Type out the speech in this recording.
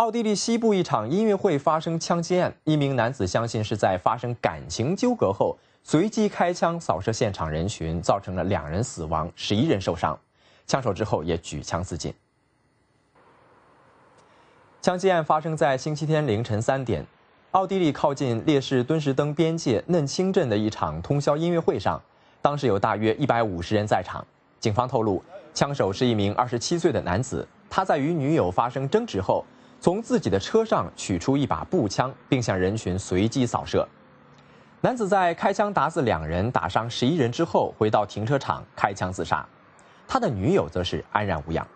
奥地利西部一场音乐会发生枪击案，一名男子相信是在发生感情纠葛后，随机开枪扫射现场人群，造成了两人死亡、十一人受伤，枪手之后也举枪自尽。枪击案发生在星期天凌晨三点，奥地利靠近列士敦士登边界嫩青镇的一场通宵音乐会上，当时有大约一百五十人在场。警方透露，枪手是一名二十七岁的男子，他在与女友发生争执后。从自己的车上取出一把步枪，并向人群随机扫射。男子在开枪打死两人、打伤十一人之后，回到停车场开枪自杀。他的女友则是安然无恙。